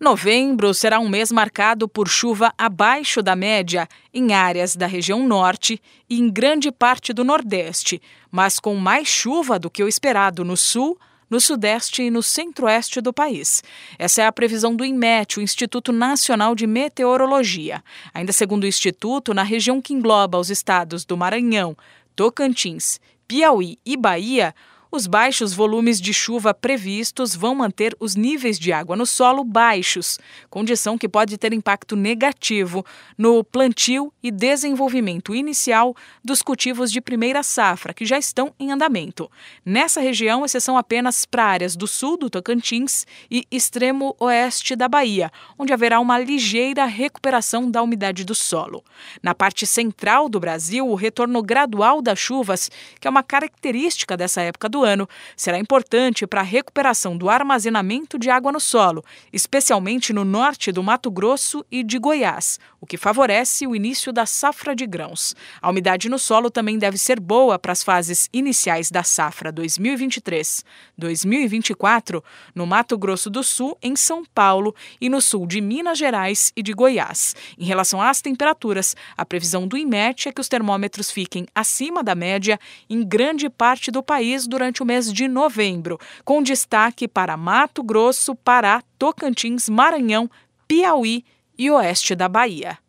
Novembro será um mês marcado por chuva abaixo da média em áreas da região norte e em grande parte do nordeste, mas com mais chuva do que o esperado no sul, no sudeste e no centro-oeste do país. Essa é a previsão do INMET, o Instituto Nacional de Meteorologia. Ainda segundo o instituto, na região que engloba os estados do Maranhão, Tocantins, Piauí e Bahia, os baixos volumes de chuva previstos vão manter os níveis de água no solo baixos, condição que pode ter impacto negativo no plantio e desenvolvimento inicial dos cultivos de primeira safra, que já estão em andamento. Nessa região, exceção apenas para áreas do sul do Tocantins e extremo oeste da Bahia, onde haverá uma ligeira recuperação da umidade do solo. Na parte central do Brasil, o retorno gradual das chuvas, que é uma característica dessa época do do ano, será importante para a recuperação do armazenamento de água no solo, especialmente no norte do Mato Grosso e de Goiás, o que favorece o início da safra de grãos. A umidade no solo também deve ser boa para as fases iniciais da safra 2023-2024 no Mato Grosso do Sul, em São Paulo e no sul de Minas Gerais e de Goiás. Em relação às temperaturas, a previsão do IMET é que os termômetros fiquem acima da média em grande parte do país durante durante o mês de novembro, com destaque para Mato Grosso, Pará, Tocantins, Maranhão, Piauí e oeste da Bahia.